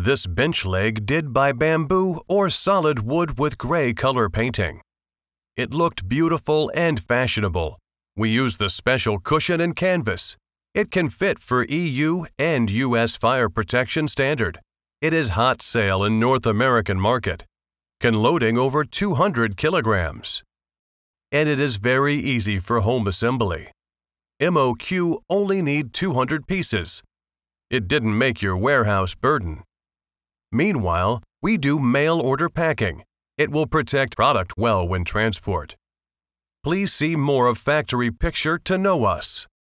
This bench leg did by bamboo or solid wood with gray color painting. It looked beautiful and fashionable. We use the special cushion and canvas. It can fit for EU and US fire protection standard. It is hot sale in North American market. Can loading over 200 kilograms. And it is very easy for home assembly. MOQ only need 200 pieces. It didn't make your warehouse burden. Meanwhile, we do mail order packing. It will protect product well when transport. Please see more of factory picture to know us.